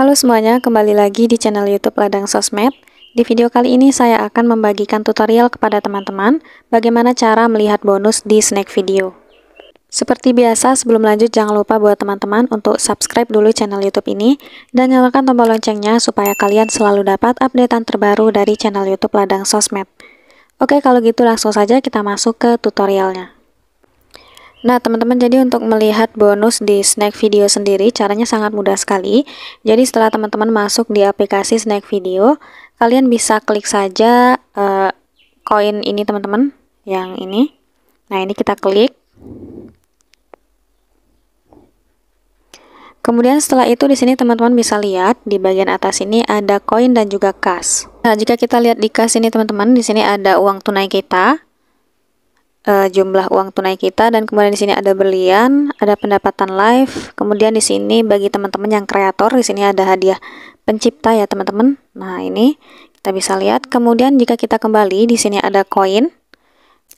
Halo semuanya, kembali lagi di channel YouTube Ladang Sosmed. Di video kali ini saya akan membagikan tutorial kepada teman-teman bagaimana cara melihat bonus di snack video. Seperti biasa, sebelum lanjut jangan lupa buat teman-teman untuk subscribe dulu channel YouTube ini dan nyalakan tombol loncengnya supaya kalian selalu dapat updatean terbaru dari channel YouTube Ladang Sosmed. Oke, kalau gitu langsung saja kita masuk ke tutorialnya. Nah teman-teman jadi untuk melihat bonus di snack video sendiri caranya sangat mudah sekali Jadi setelah teman-teman masuk di aplikasi snack video Kalian bisa klik saja eh, koin uh, ini teman-teman yang ini Nah ini kita klik Kemudian setelah itu di sini teman-teman bisa lihat di bagian atas ini ada koin dan juga kas. Nah, jika kita lihat di kas ini teman-teman, di sini ada uang tunai kita, uh, jumlah uang tunai kita dan kemudian di sini ada berlian, ada pendapatan live. Kemudian di sini bagi teman-teman yang kreator di sini ada hadiah pencipta ya teman-teman. Nah, ini kita bisa lihat. Kemudian jika kita kembali di sini ada koin.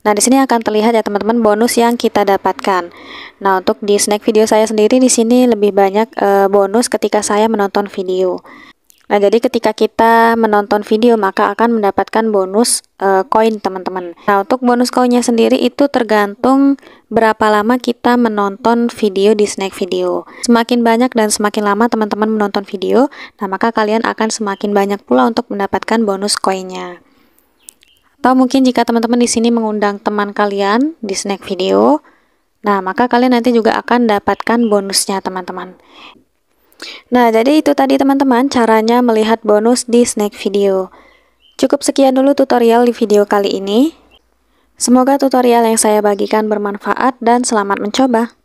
Nah, di sini akan terlihat ya teman-teman bonus yang kita dapatkan. Nah, untuk di snack video saya sendiri di sini lebih banyak e, bonus ketika saya menonton video. Nah, jadi ketika kita menonton video maka akan mendapatkan bonus eh, koin uh, teman-teman. Nah, untuk bonus koinnya sendiri itu tergantung berapa lama kita menonton video di snack video. Semakin banyak dan semakin lama teman-teman menonton video, nah maka kalian akan semakin banyak pula untuk mendapatkan bonus koinnya. Atau mungkin jika teman-teman di sini mengundang teman kalian di snack video, nah maka kalian nanti juga akan dapatkan bonusnya teman-teman. Nah, jadi itu tadi teman-teman caranya melihat bonus di snack video. Cukup sekian dulu tutorial di video kali ini. Semoga tutorial yang saya bagikan bermanfaat dan selamat mencoba.